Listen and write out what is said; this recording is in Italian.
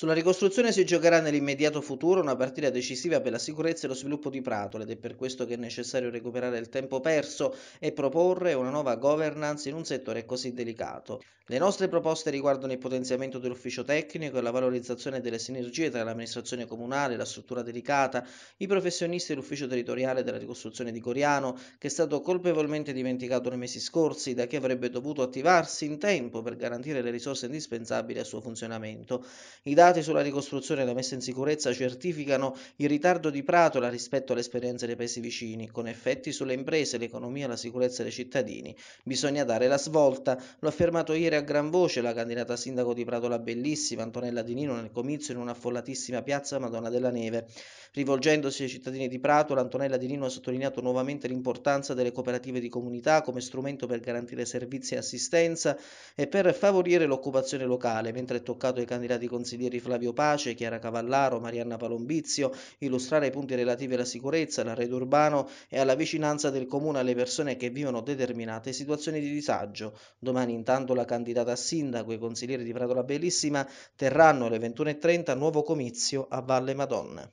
Sulla ricostruzione si giocherà nell'immediato futuro una partita decisiva per la sicurezza e lo sviluppo di Prato ed è per questo che è necessario recuperare il tempo perso e proporre una nuova governance in un settore così delicato. Le nostre proposte riguardano il potenziamento dell'ufficio tecnico e la valorizzazione delle sinergie tra l'amministrazione comunale, la struttura delicata, i professionisti e l'ufficio territoriale della ricostruzione di Coriano, che è stato colpevolmente dimenticato nei mesi scorsi da chi avrebbe dovuto attivarsi in tempo per garantire le risorse indispensabili al suo funzionamento. I dati dati sulla ricostruzione e la messa in sicurezza certificano il ritardo di Pratola rispetto alle esperienze dei paesi vicini, con effetti sulle imprese, l'economia e la sicurezza dei cittadini. Bisogna dare la svolta, lo ha affermato ieri a gran voce la candidata sindaco di Pratola Bellissima, Antonella Di Nino, nel comizio in una affollatissima piazza Madonna della Neve. Rivolgendosi ai cittadini di Pratola, Antonella Di Nino ha sottolineato nuovamente l'importanza delle cooperative di comunità come strumento per garantire servizi e assistenza e per favorire l'occupazione locale, mentre è toccato ai candidati consiglieri di Flavio Pace, Chiara Cavallaro, Marianna Palombizio, illustrare i punti relativi alla sicurezza, all'arredo urbano e alla vicinanza del comune alle persone che vivono determinate situazioni di disagio. Domani intanto la candidata a sindaco e i consiglieri di Prato la Bellissima terranno alle 21.30 nuovo comizio a Valle Madonna.